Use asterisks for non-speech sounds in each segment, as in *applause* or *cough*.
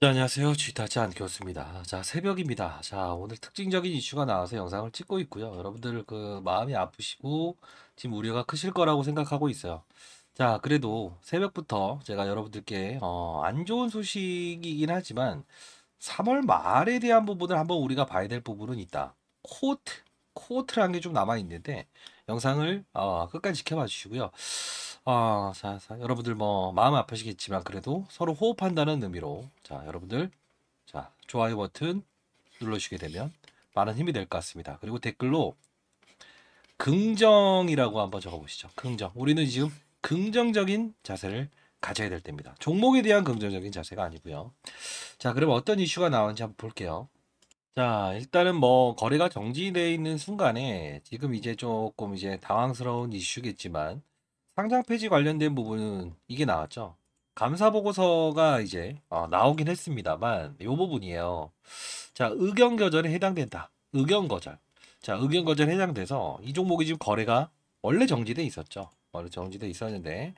자, 네, 안녕하세요. 쥐타지 않겠습니다. 자, 새벽입니다. 자, 오늘 특징적인 이슈가 나와서 영상을 찍고 있고요. 여러분들 그 마음이 아프시고 지금 우려가 크실 거라고 생각하고 있어요. 자, 그래도 새벽부터 제가 여러분들께 어, 안 좋은 소식이긴 하지만 3월 말에 대한 부분을 한번 우리가 봐야 될 부분은 있다. 코트, 코트라는 게 좀 남아 있는데 영상을 어, 끝까지 지켜봐 주시고요. 아, 자, 자, 여러분들 뭐 마음 아프시겠지만 그래도 서로 호흡한다는 의미로 자, 여러분들 자, 좋아요 버튼 눌러주시게 되면 많은 힘이 될 것 같습니다. 그리고 댓글로 긍정이라고 한번 적어보시죠. 긍정. 우리는 지금 긍정적인 자세를 가져야 될 때입니다. 종목에 대한 긍정적인 자세가 아니고요. 자, 그럼 어떤 이슈가 나오는지 한번 볼게요. 자, 일단은 뭐 거래가 정지되어 있는 순간에 지금 이제 조금 이제 당황스러운 이슈겠지만 상장 폐지 관련된 부분은 이게 나왔죠. 감사 보고서가 이제 어, 나오긴 했습니다만 이 부분이에요. 자 의견 거절에 해당된다. 의견 거절. 자 의견 거절에 해당돼서 이 종목이 지금 거래가 원래 정지돼 있었죠. 원래 정지돼 있었는데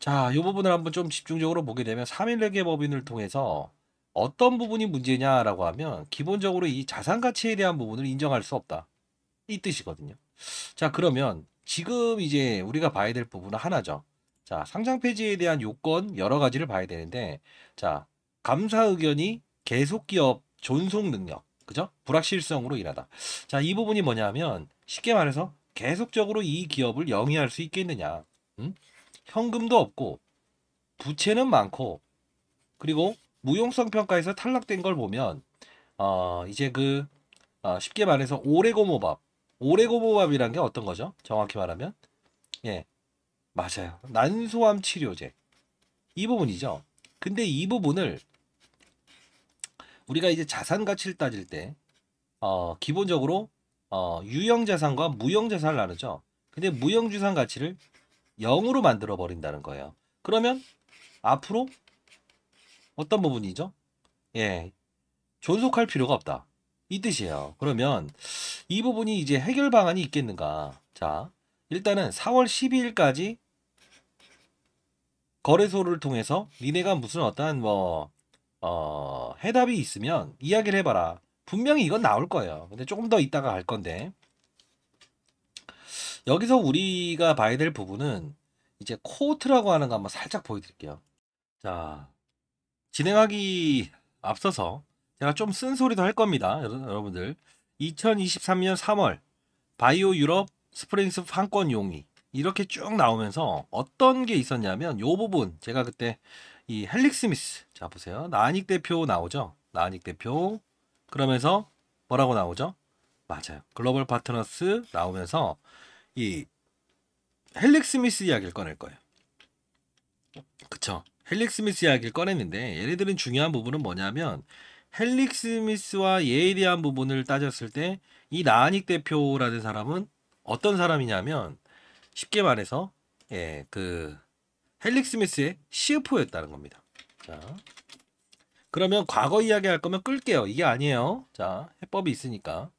자 이 부분을 한번 좀 집중적으로 보게 되면 3일회계 법인을 통해서 어떤 부분이 문제냐라고 하면 기본적으로 이 자산 가치에 대한 부분을 인정할 수 없다. 이 뜻이거든요. 자 그러면 지금 이제 우리가 봐야 될 부분은 하나죠. 자, 상장 폐지에 대한 요건 여러 가지를 봐야 되는데, 자, 감사 의견이 계속 기업 존속 능력, 그죠? 불확실성으로 일하다. 자, 이 부분이 뭐냐면, 쉽게 말해서 계속적으로 이 기업을 영위할 수 있겠느냐. 응? 음? 현금도 없고, 부채는 많고, 그리고 무용성 평가에서 탈락된 걸 보면, 어, 이제 그, 어, 쉽게 말해서 오레고모법 오레고보밥이란 게 어떤 거죠? 정확히 말하면 예 맞아요 난소암 치료제 이 부분이죠. 근데 이 부분을 우리가 이제 자산 가치를 따질 때 어, 기본적으로 어, 유형 자산과 무형 자산을 나누죠. 근데 무형 자산 가치를 0으로 만들어 버린다는 거예요. 그러면 앞으로 어떤 부분이죠? 예. 존속할 필요가 없다. 이 뜻이에요. 그러면 이 부분이 이제 해결 방안이 있겠는가? 자, 일단은 4월 12일까지 거래소를 통해서 니네가 무슨 어떠한 뭐 어, 해답이 있으면 이야기를 해봐라. 분명히 이건 나올 거예요. 근데 조금 더 이따가 갈 건데 여기서 우리가 봐야 될 부분은 이제 코트라고 하는 거 한번 살짝 보여드릴게요. 자, 진행하기 앞서서 제가 좀 쓴소리도 할 겁니다. 여러분들 2023년 3월 바이오 유럽 스프링스 판권 용이 이렇게 쭉 나오면서 어떤 게 있었냐면 요 부분 제가 그때 이 헬릭 스미스 자 보세요 나닉 대표 나오죠 나닉 대표 그러면서 뭐라고 나오죠 맞아요 글로벌 파트너스 나오면서 이 헬릭 스미스 이야기를 꺼낼 거예요 그쵸 헬릭 스미스 이야기를 꺼냈는데 얘네들은 중요한 부분은 뭐냐면 헬릭 스미스와 예에 대한 부분을 따졌을 때 이 나하닉 대표라는 사람은 어떤 사람이냐면 쉽게 말해서 예, 그 헬릭 스미스의 CFO였다는 겁니다. 자. 그러면 과거 이야기 할 거면 끌게요. 이게 아니에요. 자, 해법이 있으니까.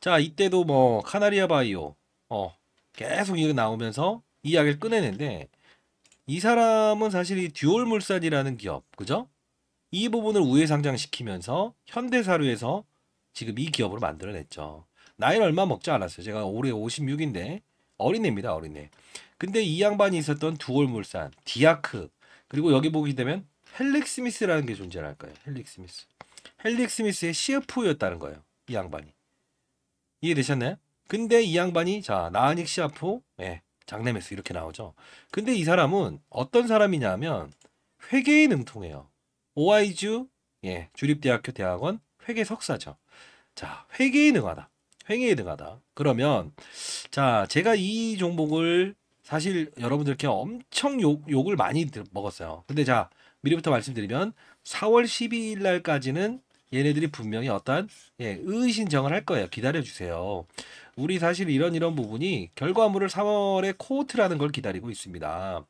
자, 이때도 뭐 카나리아 바이오 어, 계속 이거 나오면서 이야기를 꺼내는데 이 사람은 사실 이 듀얼 물산이라는 기업, 그죠? 이 부분을 우회상장시키면서 현대사료에서 지금 이 기업으로 만들어냈죠. 나이는 얼마 먹지 않았어요. 제가 올해 56인데 어린애입니다. 어린애. 근데 이 양반이 있었던 두월물산 디아크 그리고 여기 보게 되면 헬릭스미스라는 게 존재할 거예요. 헬릭스미스. 헬릭스미스의 CFO였다는 거예요. 이 양반이. 이해되셨나요? 근데 이 양반이 자 나은익 CFO 예, 장내에서 이렇게 나오죠. 근데 이 사람은 어떤 사람이냐면 회계에 능통해요. 오아이주 예, 주립대학교 대학원 회계 석사죠. 자, 회계에 능하다. 회계에 능하다. 그러면 자, 제가 이 종목을 사실 여러분들께 엄청 욕, 욕을 많이 먹었어요. 근데 자, 미리부터 말씀드리면 4월 12일 날까지는 얘네들이 분명히 어떤 예, 의신정을 할 거예요. 기다려 주세요. 우리 사실 이런 이런 부분이 결과물을 3월에 코호트라는 걸 기다리고 있습니다.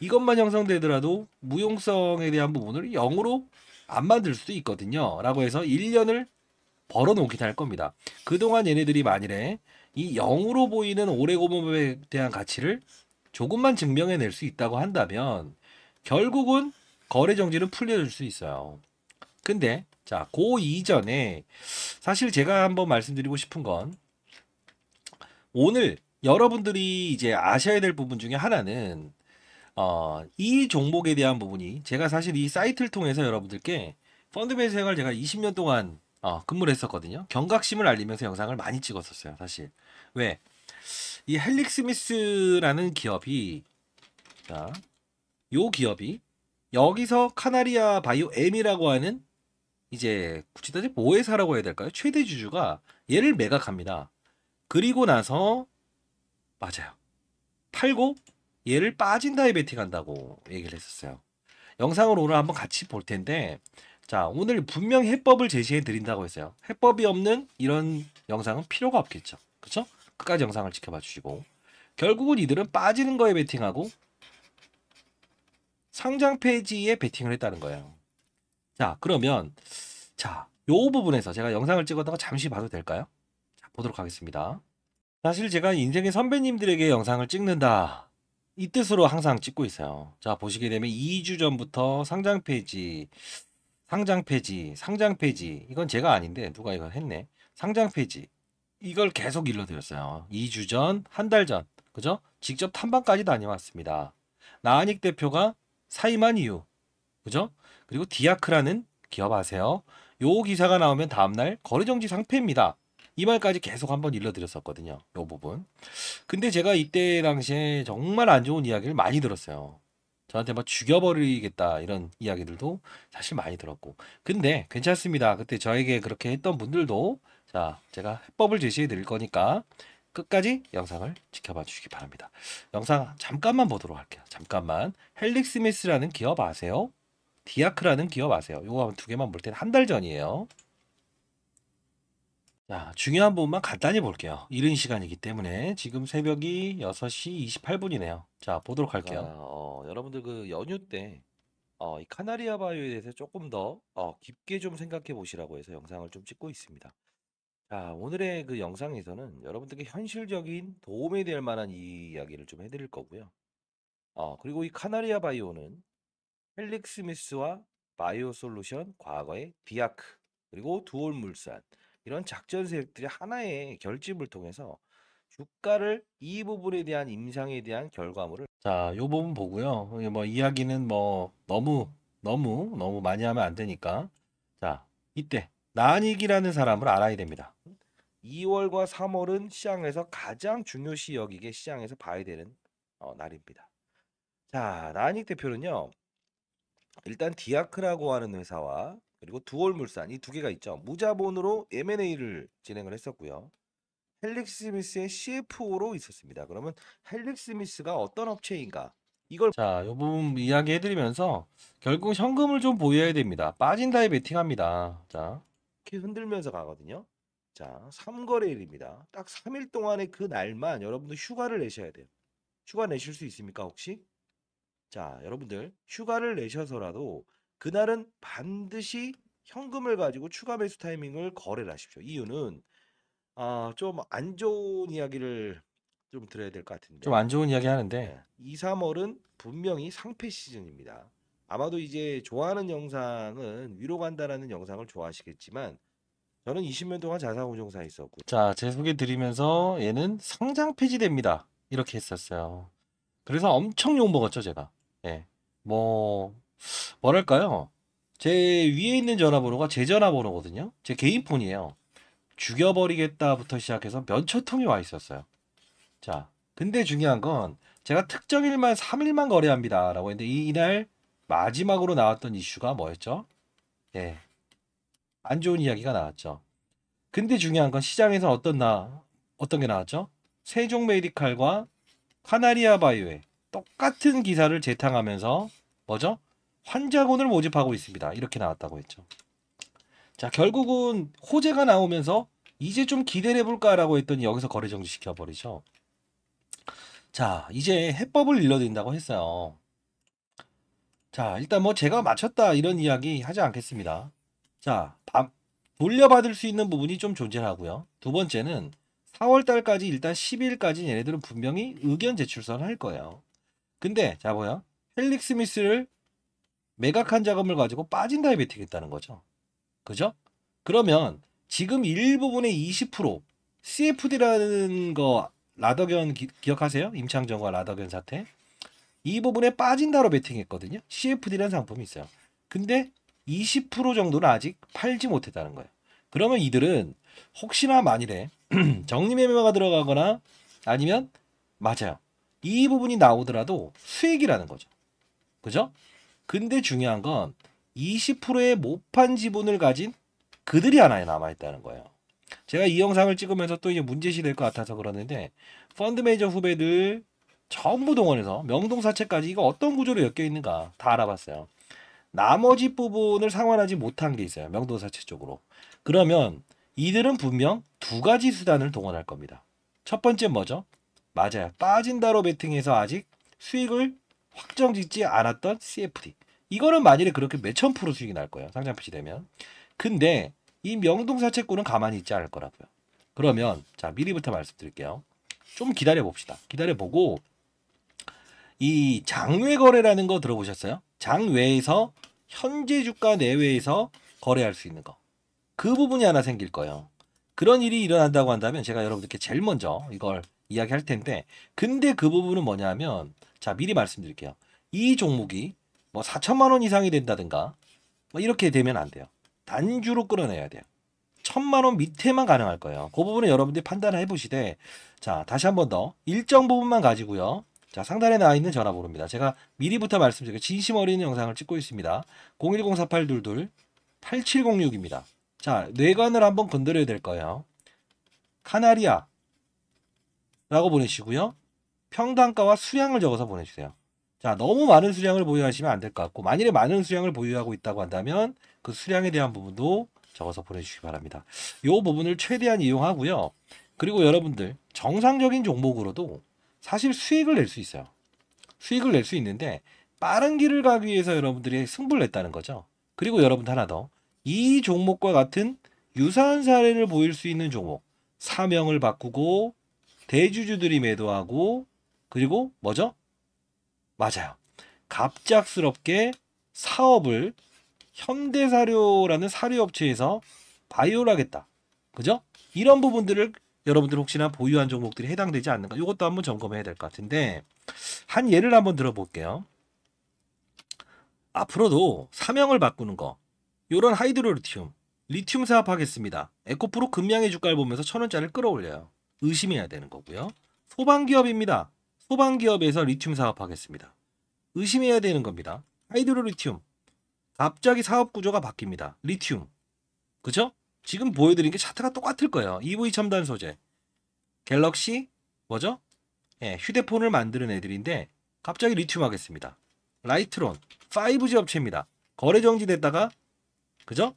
이것만 형성되더라도 무용성에 대한 부분을 0으로 안 만들 수도 있거든요. 라고 해서 1년을 벌어놓긴 할 겁니다. 그동안 얘네들이 만일에 이 0으로 보이는 오래고범에 대한 가치를 조금만 증명해낼 수 있다고 한다면 결국은 거래 정지는 풀려줄 수 있어요. 근데 자, 고 이전에 사실 제가 한번 말씀드리고 싶은 건 오늘 여러분들이 이제 아셔야 될 부분 중에 하나는 어, 이 종목에 대한 부분이 제가 사실 이 사이트를 통해서 여러분들께 펀드베이스 생활 제가 20년 동안 어, 근무를 했었거든요. 경각심을 알리면서 영상을 많이 찍었었어요, 사실. 왜? 이 헬릭 스미스라는 기업이 자, 요 기업이 여기서 카나리아 바이오 M이라고 하는 이제 굳이 다지면 모회사라고 해야 될까요? 최대 주주가 얘를 매각합니다. 그리고 나서 맞아요. 팔고 얘를 빠진다에 베팅한다고 얘기를 했었어요. 영상을 오늘 한번 같이 볼 텐데 자 오늘 분명 해법을 제시해 드린다고 했어요. 해법이 없는 이런 영상은 필요가 없겠죠. 그쵸 끝까지 영상을 지켜봐 주시고 결국은 이들은 빠지는 거에 베팅하고 상장 페이지에 베팅을 했다는 거예요. 자 그러면 자, 요 부분에서 제가 영상을 찍었다가 잠시 봐도 될까요? 자, 보도록 하겠습니다. 사실 제가 인생의 선배님들에게 영상을 찍는다. 이 뜻으로 항상 찍고 있어요. 자, 보시게 되면 2주 전부터 상장 페이지, 상장 페이지, 상장 페이지. 이건 제가 아닌데 누가 이거 했네. 상장 페이지. 이걸 계속 일러드렸어요. 2주 전, 한 달 전. 그죠? 직접 탐방까지 다녀왔습니다. 나한익 대표가 사임한 이유. 그죠? 그리고 디아크라는 기업 아세요? 요 기사가 나오면 다음날 거래정지 상태입니다. 이 말까지 계속 한번 일러드렸었거든요. 요 부분. 근데 제가 이때 당시에 정말 안 좋은 이야기를 많이 들었어요. 저한테 막 죽여버리겠다 이런 이야기들도 사실 많이 들었고. 근데 괜찮습니다. 그때 저에게 그렇게 했던 분들도 자 제가 해법을 제시해 드릴 거니까 끝까지 영상을 지켜봐 주시기 바랍니다. 영상 잠깐만 보도록 할게요. 잠깐만. 헬릭스미스라는 기업 아세요? 디아크라는 기업 아세요? 요거 한번 두 개만 볼 때는 한 달 전이에요. 자, 중요한 부분만 간단히 볼게요. 이른 시간이기 때문에 지금 새벽이 6시 28분이네요. 자, 보도록 할게요. 어, 여러분들 그 연휴 때 어, 이 카나리아 바이오에 대해서 조금 더 어, 깊게 좀 생각해 보시라고 해서 영상을 좀 찍고 있습니다. 자, 오늘의 그 영상에서는 여러분들께 현실적인 도움이 될 만한 이야기를 좀 해드릴 거고요. 어, 그리고 이 카나리아 바이오는 헬릭스미스와 바이오솔루션, 과거의 디아크 그리고 두올물산 이런 작전 세력들이 하나의 결집을 통해서 주가를 이 부분에 대한 임상에 대한 결과물을 자, 요 부분 보고요. 뭐 이야기는 뭐 너무 너무 너무 많이 하면 안 되니까 자, 이때 난익이라는 사람을 알아야 됩니다. 2월과 3월은 시장에서 가장 중요시 여기게 시장에서 봐야 되는 어, 날입니다. 자, 난익 대표는요. 일단 디아크라고 하는 회사와 그리고 두월물산이 두 개가 있죠. 무자본으로 M&A를 진행을 했었고요. 헬릭스미스의 CFO로 있었습니다. 그러면 헬릭스미스가 어떤 업체인가? 이걸 자, 요 부분 이야기해 드리면서 결국 현금을 좀 보유해야 됩니다. 빠진다에 베팅합니다. 자. 이렇게 흔들면서 가거든요. 자, 3거래일입니다. 딱 3일 동안의 그 날만 여러분도 휴가를 내셔야 돼요. 휴가 내실 수 있습니까, 혹시? 자, 여러분들 휴가를 내셔서라도 그날은 반드시 현금을 가지고 추가 매수 타이밍을 거래를 하십시오. 이유는 아, 좀 안 좋은 이야기를 좀 드려야 될 것 같은데. 좀 안 좋은 이야기 하는데 2, 예. 3월은 분명히 상패 시즌입니다. 아마도 이제 좋아하는 영상은 위로 간다라는 영상을 좋아하시겠지만 저는 20년 동안 자산운용사에 있었고 자, 제 소개 드리면서 얘는 상장 폐지됩니다. 이렇게 했었어요. 그래서 엄청 욕먹었죠, 제가. 예. 뭐 뭐랄까요? 제 위에 있는 전화번호가 제 전화번호거든요. 제 개인 폰이에요. 죽여버리겠다부터 시작해서 면처 통이 와 있었어요. 자, 근데 중요한 건 제가 특정일만 3일만 거래합니다라고 했는데 이, 이날 마지막으로 나왔던 이슈가 뭐였죠? 예. 안 좋은 이야기가 나왔죠. 근데 중요한 건 시장에서 어떤 나 어떤 게 나왔죠? 세종메디칼과 카나리아 바이오에 똑같은 기사를 재탕하면서 뭐죠? 환자군을 모집하고 있습니다. 이렇게 나왔다고 했죠. 자, 결국은 호재가 나오면서 이제 좀 기대를 해볼까라고 했더니 여기서 거래 정지 시켜버리죠. 자, 이제 해법을 일러드린다고 했어요. 자, 일단 뭐 제가 맞췄다 이런 이야기 하지 않겠습니다. 자, 밥, 돌려받을 수 있는 부분이 좀 존재하고요. 두 번째는 4월달까지 일단 10일까지 얘네들은 분명히 의견 제출서를 할 거예요. 근데 자 뭐야? 헬릭 스미스를 매각한 자금을 가지고 빠진 다이베팅했다는 거죠. 그죠? 그러면 지금 일부분의 20% CFD라는 거 라더견 기, 억하세요 임창정과 라더견 사태. 이 부분에 빠진다로 베팅했거든요. CFD라는 상품이 있어요. 근데 20% 정도는 아직 팔지 못했다는 거예요. 그러면 이들은 혹시나 만일에 *clears throat* 정리매매가 들어가거나 아니면 맞아요. 이 부분이 나오더라도 수익이라는 거죠. 그죠? 근데 중요한 건 20%의 못 판 지분을 가진 그들이 하나에 남아있다는 거예요. 제가 이 영상을 찍으면서 또 이제 문제시 될 것 같아서 그러는데 펀드 매니저 후배들 전부 동원해서 명동사채까지 이거 어떤 구조로 엮여 있는가 다 알아봤어요. 나머지 부분을 상환하지 못한 게 있어요. 명동사채 쪽으로. 그러면 이들은 분명 두 가지 수단을 동원할 겁니다. 첫 번째 뭐죠? 맞아요. 빠진다로 베팅해서 아직 수익을 확정 짓지 않았던 CFD. 이거는 만일에 그렇게 몇 천 프로 수익이 날 거예요. 상장 표시 되면. 근데 이 명동사채권은 가만히 있지 않을 거라고요. 그러면 자 미리부터 말씀드릴게요. 좀 기다려 봅시다. 기다려 보고 이 장외 거래라는 거 들어보셨어요? 장외에서 현재 주가 내외에서 거래할 수 있는 거. 그 부분이 하나 생길 거예요. 그런 일이 일어난다고 한다면 제가 여러분들께 제일 먼저 이걸 이야기할 텐데 근데 그 부분은 뭐냐면 자 미리 말씀드릴게요. 이 종목이 뭐 4천만 원 이상이 된다든가 뭐 이렇게 되면 안 돼요. 단주로 끌어내야 돼요. 천만 원 밑에만 가능할 거예요. 그 부분은 여러분들이 판단을 해보시되 자 다시 한 번 더 일정 부분만 가지고요. 자 상단에 나와 있는 전화번호입니다. 제가 미리부터 말씀드릴게요. 진심 어린 영상을 찍고 있습니다. 0104822 8706입니다. 자 뇌관을 한번 건드려야 될 거예요. 카나리아 라고 보내시고요. 평당가와 수량을 적어서 보내주세요. 자, 너무 많은 수량을 보유하시면 안 될 것 같고 만일에 많은 수량을 보유하고 있다고 한다면 그 수량에 대한 부분도 적어서 보내주시기 바랍니다. 이 부분을 최대한 이용하고요. 그리고 여러분들 정상적인 종목으로도 사실 수익을 낼 수 있어요. 수익을 낼 수 있는데 빠른 길을 가기 위해서 여러분들이 승부를 냈다는 거죠. 그리고 여러분 하나 더. 이 종목과 같은 유사한 사례를 보일 수 있는 종목. 사명을 바꾸고 대주주들이 매도하고 그리고 뭐죠? 맞아요. 갑작스럽게 사업을 현대사료라는 사료업체에서 바이오를 하겠다. 그죠? 이런 부분들을 여러분들 혹시나 보유한 종목들이 해당되지 않는가 이것도 한번 점검해야 될 것 같은데 한 예를 한번 들어볼게요. 앞으로도 사명을 바꾸는 거 요런 하이드로 리튬 리튬 사업하겠습니다. 에코프로 금양의 주가를 보면서 천원짜리를 끌어올려요. 의심해야 되는 거고요. 소방기업입니다. 소방기업에서 리튬 사업하겠습니다. 의심해야 되는 겁니다. 하이드로리튬. 갑자기 사업 구조가 바뀝니다. 리튬. 그죠? 지금 보여드린 게 차트가 똑같을 거예요. EV 첨단 소재. 갤럭시, 뭐죠? 예, 휴대폰을 만드는 애들인데 갑자기 리튬 하겠습니다. 라이트론, 5G 업체입니다. 거래 정지됐다가 그죠?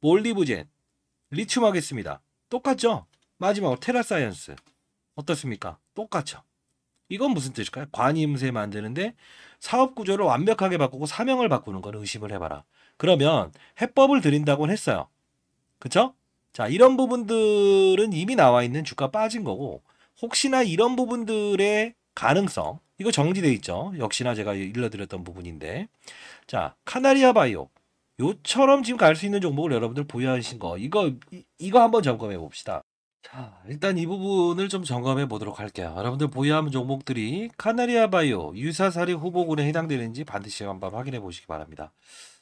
몰리브젠, 리튬 하겠습니다. 똑같죠? 마지막으로 테라사이언스 어떻습니까? 똑같죠. 이건 무슨 뜻일까요? 관임세 만드는데 사업 구조를 완벽하게 바꾸고 사명을 바꾸는 건 의심을 해봐라. 그러면 해법을 드린다고 했어요. 그쵸? 자, 이런 부분들은 이미 나와 있는 주가 빠진 거고, 혹시나 이런 부분들의 가능성, 이거 정지돼 있죠. 역시나 제가 일러드렸던 부분인데. 자, 카나리아 바이오. 요처럼 지금 갈 수 있는 종목을 여러분들 보유하신 거, 이거, 이거 한번 점검해 봅시다. 자, 일단 이 부분을 좀 점검해 보도록 할게요. 여러분들 보유함 종목들이 카나리아 바이오 유사사리 후보군에 해당되는지 반드시 한번 확인해 보시기 바랍니다.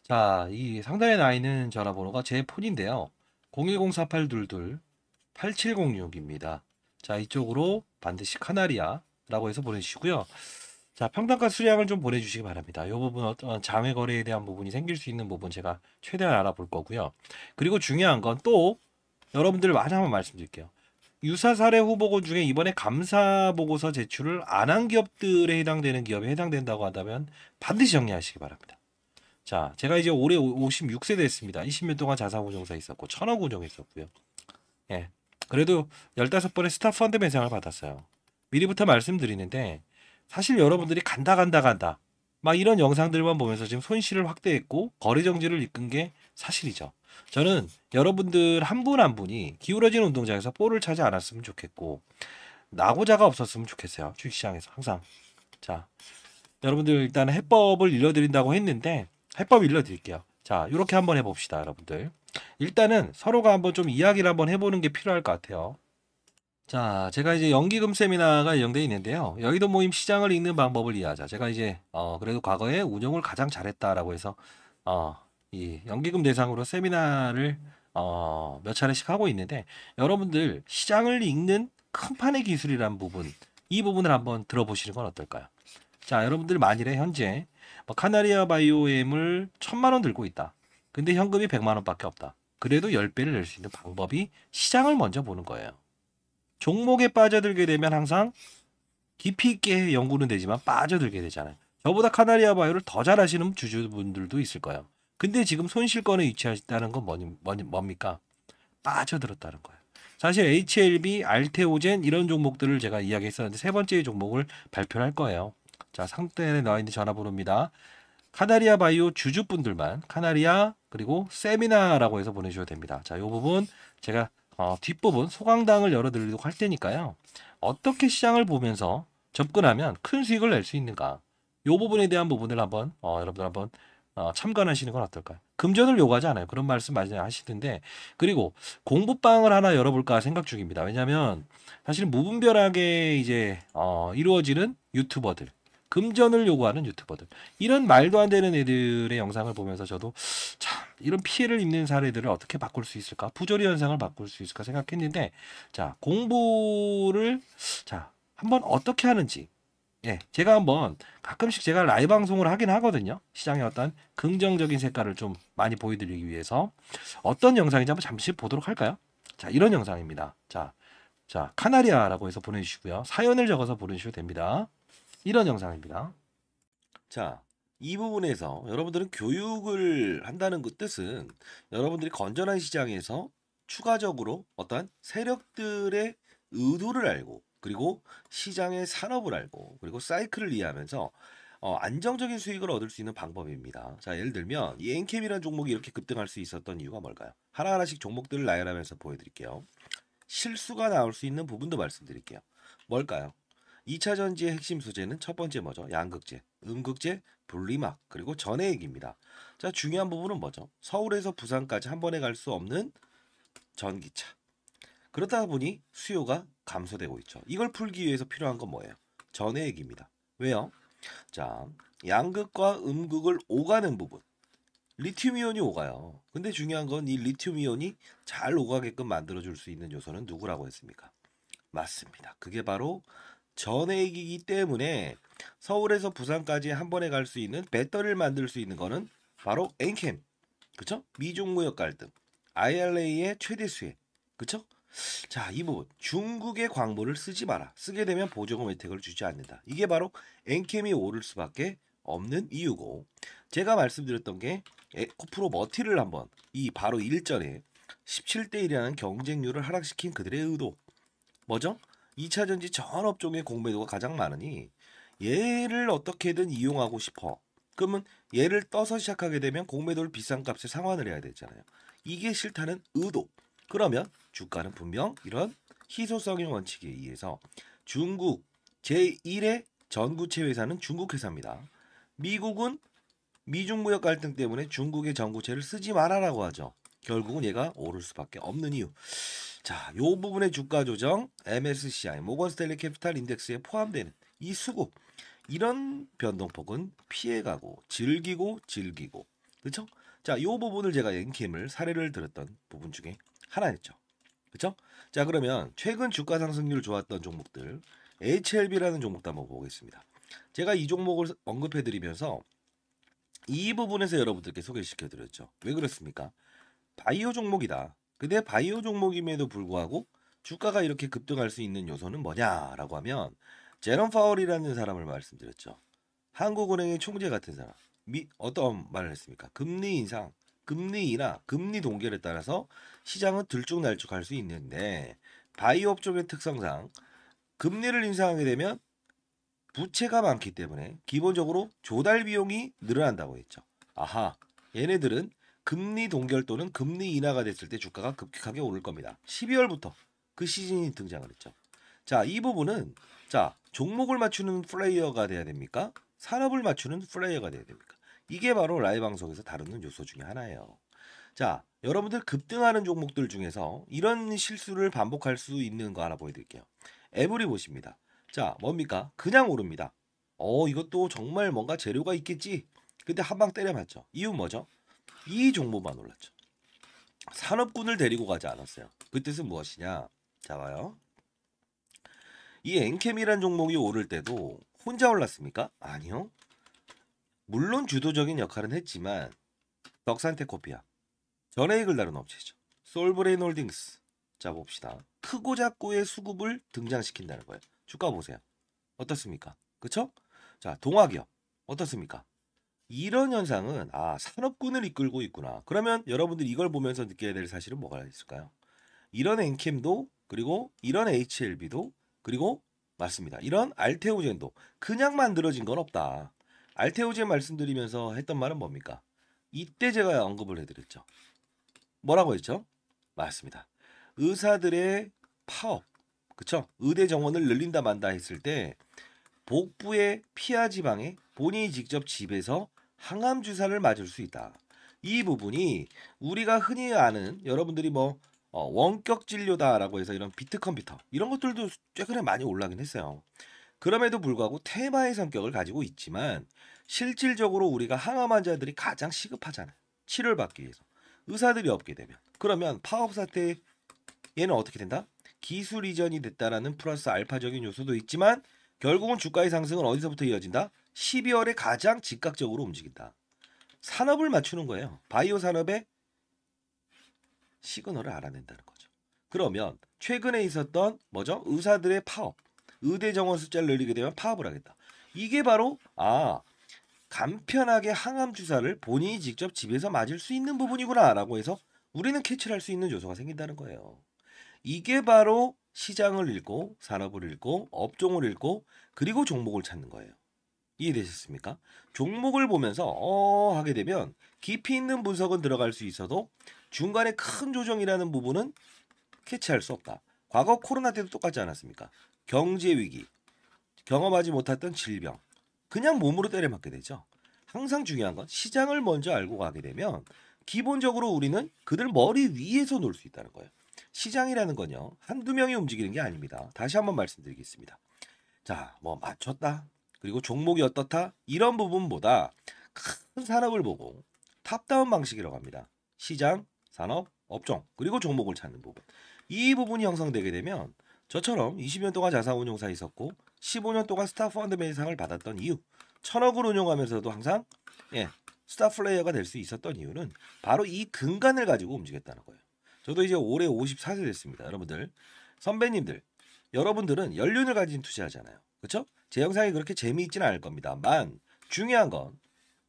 자, 이 상단에 나 있는 전화번호가 제 폰인데요. 010-4822-8706입니다. 자, 이쪽으로 반드시 카나리아라고 해서 보내주시고요. 자, 평단가 수량을 좀 보내주시기 바랍니다. 이 부분 어떤 장외 거래에 대한 부분이 생길 수 있는 부분 제가 최대한 알아볼 거고요. 그리고 중요한 건또 여러분들 많이 한번 말씀드릴게요. 유사 사례 후보군 중에 이번에 감사 보고서 제출을 안 한 기업들에 해당되는 기업에 해당된다고 한다면 반드시 정리하시기 바랍니다. 자, 제가 이제 올해 56세 됐습니다. 20년 동안 자산운용사 있었고 천억 운용했었고요. 예. 그래도 15번의 스타펀드 매상을 받았어요. 미리부터 말씀드리는데 사실 여러분들이 간다 간다 간다 막 이런 영상들만 보면서 지금 손실을 확대했고 거래 정지를 이끈 게 사실이죠. 저는 여러분들 한 분 한 분이 기울어진 운동장에서 볼을 차지 않았으면 좋겠고 나고자가 없었으면 좋겠어요. 주식시장에서 항상. 자, 여러분들 일단 해법을 일러드린다고 했는데 해법 일러드릴게요. 자, 이렇게 한번 해봅시다, 여러분들. 일단은 서로가 한번 좀 이야기를 한번 해보는 게 필요할 것 같아요. 자, 제가 이제 연기금 세미나가 연대 있는데요. 여의도 모임 시장을 읽는 방법을 이해하자. 제가 이제 어, 그래도 과거에 운영을 가장 잘했다라고 해서 어, 이 연기금 대상으로 세미나를 어, 몇 차례씩 하고 있는데 여러분들 시장을 읽는 큰 판의 기술이란 부분 이 부분을 한번 들어보시는 건 어떨까요? 자 여러분들 만일에 현재 뭐 카나리아 바이오엠을 천만 원 들고 있다. 근데 현금이 백만 원밖에 없다. 그래도 10배를 낼 수 있는 방법이 시장을 먼저 보는 거예요. 종목에 빠져들게 되면 항상 깊이 있게 연구는 되지만 빠져들게 되잖아요. 저보다 카나리아 바이오를 더 잘아시는 주주분들도 있을 거예요. 근데 지금 손실권을유치하셨다는건 뭐니, 뭐니, 뭡니까? 빠져들었다는 거예요. 사실 HLB, 알테오젠 이런 종목들을 제가 이야기했었는데 세 번째 종목을 발표할 거예요. 자, 상단에 나와 있는 전화번호입니다. 카나리아 바이오 주주분들만 카나리아 그리고 세미나라고 해서 보내주셔도 됩니다. 자, 이 부분 제가 어, 뒷부분 소강당을 열어드리도록 할 테니까요. 어떻게 시장을 보면서 접근하면 큰 수익을 낼 수 있는가? 이 부분에 대한 부분을 한번 어, 여러분들 한번 어, 참관하시는 건 어떨까요? 금전을 요구하지 않아요. 그런 말씀 많이 하시던데 그리고 공부방을 하나 열어볼까 생각 중입니다. 왜냐하면 사실 무분별하게 이제 어, 이루어지는 유튜버들 금전을 요구하는 유튜버들 이런 말도 안 되는 애들의 영상을 보면서 저도 참 이런 피해를 입는 사례들을 어떻게 바꿀 수 있을까 부조리 현상을 바꿀 수 있을까 생각했는데 자 공부를 자 한번 어떻게 하는지 예, 제가 한번 가끔씩 제가 라이 방송을 하긴 하거든요. 시장의 어떤 긍정적인 색깔을 좀 많이 보여드리기 위해서 어떤 영상인지 한번 잠시 보도록 할까요? 자, 이런 영상입니다. 자, 자 카나리아라고 해서 보내주시고요. 사연을 적어서 보내주셔도 됩니다. 이런 영상입니다. 자, 이 부분에서 여러분들은 교육을 한다는 그 뜻은 여러분들이 건전한 시장에서 추가적으로 어떠한 세력들의 의도를 알고 그리고 시장의 산업을 알고 그리고 사이클을 이해하면서 어, 안정적인 수익을 얻을 수 있는 방법입니다. 자, 예를 들면 이 엔캠이라는 종목이 이렇게 급등할 수 있었던 이유가 뭘까요? 하나하나씩 종목들을 나열하면서 보여드릴게요. 실수가 나올 수 있는 부분도 말씀드릴게요. 뭘까요? 2차 전지의 핵심 소재는 첫 번째 뭐죠? 양극재, 음극재, 분리막, 그리고 전해액입니다. 자, 중요한 부분은 뭐죠? 서울에서 부산까지 한 번에 갈 수 없는 전기차. 그러다 보니 수요가 감소되고 있죠. 이걸 풀기 위해서 필요한 건 뭐예요? 전해액입니다. 왜요? 자, 양극과 음극을 오가는 부분. 리튬이온이 오가요. 근데 중요한 건 이 리튬이온이 잘 오가게끔 만들어줄 수 있는 요소는 누구라고 했습니까? 맞습니다. 그게 바로 전액이기 때문에 서울에서 부산까지 한 번에 갈 수 있는 배터리를 만들 수 있는 거는 바로 엔캠. 그쵸? 미중무역 갈등. IRA의 최대 수혜. 그쵸? 자, 이부분 중국의 광고를 쓰지 마라. 쓰게 되면 보조금 혜택을 주지 않는다. 이게 바로 엔캠이 오를 수밖에 없는 이유고 제가 말씀드렸던 게 에코프로 머티를 한번 이 바로 일전에 17대 1이라는 경쟁률을 하락시킨 그들의 의도 뭐죠? 2차 전지 전 업종의 공매도가 가장 많으니 얘를 어떻게든 이용하고 싶어. 그러면 얘를 떠서 시작하게 되면 공매도를 비싼 값에 상환을 해야 되잖아요. 이게 싫다는 의도. 그러면 주가는 분명 이런 희소성의 원칙에 의해서 중국 제1의 전구체 회사는 중국 회사입니다. 미국은 미중 무역 갈등 때문에 중국의 전구체를 쓰지 말아라고 하죠. 결국은 얘가 오를 수밖에 없는 이유. 자, 요 부분의 주가 조정, MSCI, 모건스텔리 캐피탈 인덱스에 포함되는 이 수급, 이런 변동폭은 피해가고 즐기고 즐기고, 그렇죠? 자, 요 부분을 제가 엔캠을 사례를 들었던 부분 중에 하나였죠. 그렇죠? 자 그러면 최근 주가 상승률 좋았던 종목들 HLB라는 종목도 한번 보겠습니다. 제가 이 종목을 언급해드리면서 이 부분에서 여러분들께 소개시켜드렸죠. 왜 그렇습니까? 바이오 종목이다. 근데 바이오 종목임에도 불구하고 주가가 이렇게 급등할 수 있는 요소는 뭐냐라고 하면 제롬 파월이라는 사람을 말씀드렸죠. 한국은행의 총재 같은 사람. 미, 어떤 말을 했습니까? 금리 인상, 금리나 금리 동결에 따라서 시장은 들쭉날쭉 할 수 있는데 바이오업 쪽의 특성상 금리를 인상하게 되면 부채가 많기 때문에 기본적으로 조달 비용이 늘어난다고 했죠. 아하, 얘네들은 금리 동결 또는 금리 인하가 됐을 때 주가가 급격하게 오를 겁니다. 12월부터 그 시즌이 등장을 했죠. 자, 이 부분은 자 종목을 맞추는 플레이어가 돼야 됩니까? 산업을 맞추는 플레이어가 돼야 됩니까? 이게 바로 라이브 방송에서 다루는 요소 중에 하나예요. 자, 여러분들 급등하는 종목들 중에서 이런 실수를 반복할 수 있는 거 하나 보여드릴게요. 에브리 보십니다. 자, 뭡니까? 그냥 오릅니다. 어, 이것도 정말 뭔가 재료가 있겠지. 근데 한방 때려맞죠. 이유 뭐죠? 이 종목만 올랐죠. 산업군을 데리고 가지 않았어요. 그 뜻은 무엇이냐? 자, 봐요. 이 엔캠이란 종목이 오를 때도 혼자 올랐습니까? 아니요. 물론 주도적인 역할은 했지만 덕산테코피아 전 이글 다룬 업체죠. 솔브레인 홀딩스 자 봅시다. 크고 작고의 수급을 등장시킨다는 거예요. 주가 보세요. 어떻습니까? 그쵸? 자 동화기업 어떻습니까? 이런 현상은 아 산업군을 이끌고 있구나. 그러면 여러분들이 이걸 보면서 느껴야 될 사실은 뭐가 있을까요? 이런 엔캠도 그리고 이런 HLB도 그리고 맞습니다. 이런 알테오젠도 그냥 만들어진 건 없다. 알테오제 말씀드리면서 했던 말은 뭡니까? 이때 제가 언급을 해드렸죠. 뭐라고 했죠? 맞습니다. 의사들의 파업, 그쵸? 의대 정원을 늘린다 만다 했을 때 복부의 피하 지방에 본인이 직접 집에서 항암 주사를 맞을 수 있다. 이 부분이 우리가 흔히 아는 여러분들이 뭐 어, 원격 진료다라고 해서 이런 비트 컴퓨터 이런 것들도 최근에 많이 올라긴 했어요. 그럼에도 불구하고 테마의 성격을 가지고 있지만 실질적으로 우리가 항암 환자들이 가장 시급하잖아요. 치료를 받기 위해서. 의사들이 없게 되면. 그러면 파업 사태 얘는 어떻게 된다? 기술 이전이 됐다라는 플러스 알파적인 요소도 있지만 결국은 주가의 상승은 어디서부터 이어진다? 12월에 가장 즉각적으로 움직인다. 산업을 맞추는 거예요. 바이오 산업의 시그널을 알아낸다는 거죠. 그러면 최근에 있었던 뭐죠? 의사들의 파업. 의대 정원 숫자를 늘리게 되면 파업을 하겠다. 이게 바로 아 간편하게 항암 주사를 본인이 직접 집에서 맞을 수 있는 부분이구나라고 해서 우리는 캐치할수 있는 요소가 생긴다는 거예요. 이게 바로 시장을 읽고 산업을 읽고 업종을 읽고 그리고 종목을 찾는 거예요. 이해되셨습니까? 종목을 보면서 어 하게 되면 깊이 있는 분석은 들어갈 수 있어도 중간에 큰 조정이라는 부분은 캐치할 수 없다. 과거 코로나 때도 똑같지 않았습니까? 경제 위기, 경험하지 못했던 질병, 그냥 몸으로 때려맞게 되죠. 항상 중요한 건 시장을 먼저 알고 가게 되면 기본적으로 우리는 그들 머리 위에서 놀 수 있다는 거예요. 시장이라는 건요 한두 명이 움직이는 게 아닙니다. 다시 한번 말씀드리겠습니다. 자, 뭐 맞췄다. 그리고 종목이 어떻다 이런 부분보다 큰 산업을 보고 탑다운 방식이라고 합니다. 시장, 산업, 업종 그리고 종목을 찾는 부분 이 부분이 형성되게 되면 저처럼 20년 동안 자산운용사 있었고 15년 동안 스타 펀드 매니상을 받았던 이유 천억을 운용하면서도 항상 예, 스타 플레이어가 될 수 있었던 이유는 바로 이 근간을 가지고 움직였다는 거예요. 저도 이제 올해 54세 됐습니다. 여러분들 선배님들 여러분들은 연륜을 가진 투자잖아요 그렇죠? 제 영상이 그렇게 재미있지는 않을 겁니다만 중요한 건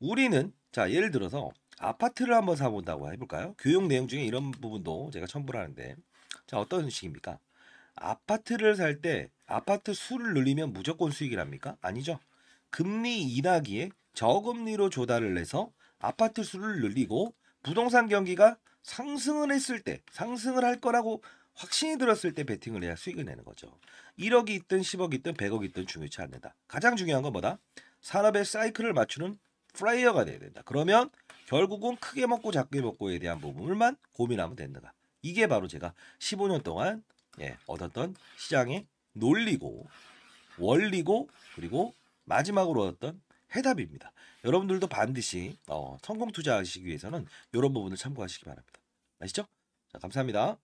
우리는 자 예를 들어서 아파트를 한번 사본다고 해볼까요? 교육 내용 중에 이런 부분도 제가 첨부를 하는데 자 어떤 식입니까? 아파트를 살 때 아파트 수를 늘리면 무조건 수익이랍니까? 아니죠. 금리 인하기에 저금리로 조달을 해서 아파트 수를 늘리고 부동산 경기가 상승을 했을 때 상승을 할 거라고 확신이 들었을 때 베팅을 해야 수익을 내는 거죠. 1억이 있든 10억이 있든 100억이 있든 중요치 않는다. 가장 중요한 건 뭐다? 산업의 사이클을 맞추는 프라이어가 돼야 된다. 그러면 결국은 크게 먹고 작게 먹고에 대한 부분만 고민하면 된다. 이게 바로 제가 15년 동안 예, 얻었던 시장의 논리고 원리고 그리고 마지막으로 얻었던 해답입니다. 여러분들도 반드시 어, 성공 투자하시기 위해서는 이런 부분을 참고하시기 바랍니다. 아시죠? 자, 감사합니다.